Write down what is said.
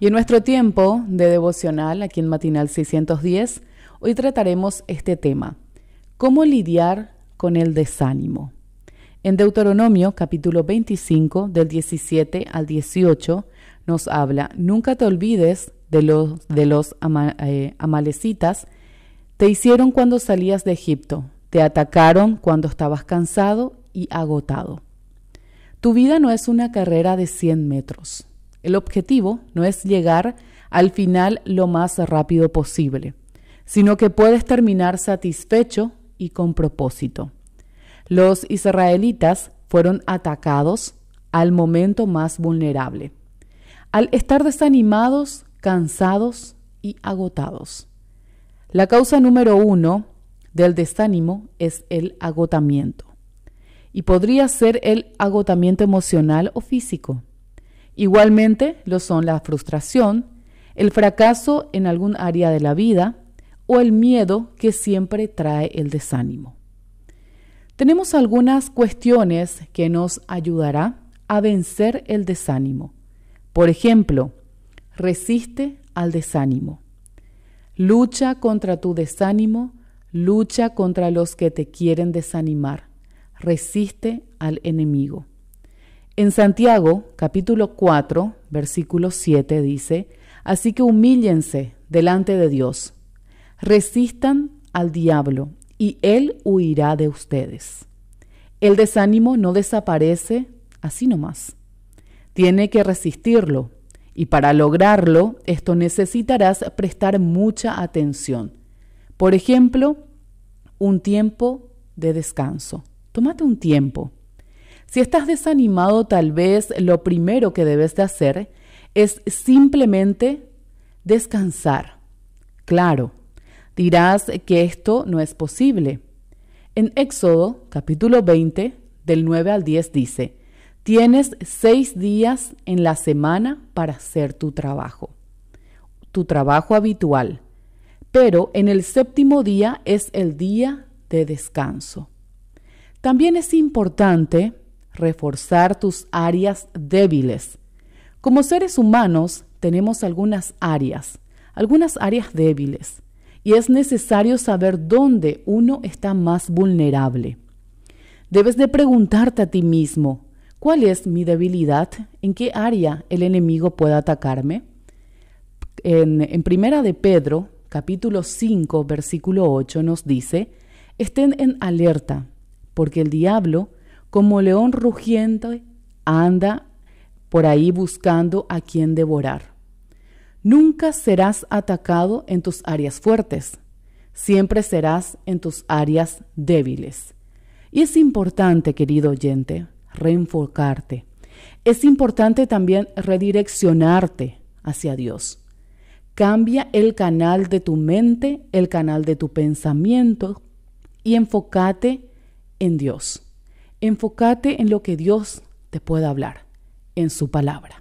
Y en nuestro tiempo de devocional, aquí en Matinal 610, hoy trataremos este tema, cómo lidiar con el desánimo. En Deuteronomio capítulo 25, del 17 al 18, nos habla, nunca te olvides de los, de los eh, amalecitas, te hicieron cuando salías de Egipto, te atacaron cuando estabas cansado y agotado. Tu vida no es una carrera de 100 metros, el objetivo no es llegar al final lo más rápido posible, sino que puedes terminar satisfecho y con propósito. Los israelitas fueron atacados al momento más vulnerable, al estar desanimados, cansados y agotados. La causa número uno del desánimo es el agotamiento, y podría ser el agotamiento emocional o físico. Igualmente lo son la frustración, el fracaso en algún área de la vida o el miedo que siempre trae el desánimo. Tenemos algunas cuestiones que nos ayudará a vencer el desánimo. Por ejemplo, resiste al desánimo. Lucha contra tu desánimo, lucha contra los que te quieren desanimar. Resiste al enemigo. En Santiago, capítulo 4, versículo 7 dice, Así que humíllense delante de Dios, resistan al diablo, y él huirá de ustedes. El desánimo no desaparece así nomás. Tiene que resistirlo, y para lograrlo, esto necesitarás prestar mucha atención. Por ejemplo, un tiempo de descanso. Tómate un tiempo si estás desanimado, tal vez lo primero que debes de hacer es simplemente descansar. Claro, dirás que esto no es posible. En Éxodo capítulo 20, del 9 al 10 dice, tienes seis días en la semana para hacer tu trabajo, tu trabajo habitual, pero en el séptimo día es el día de descanso. También es importante reforzar tus áreas débiles. Como seres humanos tenemos algunas áreas, algunas áreas débiles, y es necesario saber dónde uno está más vulnerable. Debes de preguntarte a ti mismo, ¿cuál es mi debilidad? ¿En qué área el enemigo puede atacarme? En, Primera de Pedro, capítulo 5, versículo 8, nos dice, estén en alerta, porque el diablo como león rugiente, anda por ahí buscando a quien devorar. Nunca serás atacado en tus áreas fuertes, siempre serás en tus áreas débiles. Y es importante, querido oyente, reenfocarte. Es importante también redireccionarte hacia Dios. Cambia el canal de tu mente, el canal de tu pensamiento y enfócate en Dios. Enfócate en lo que Dios te pueda hablar, en su palabra.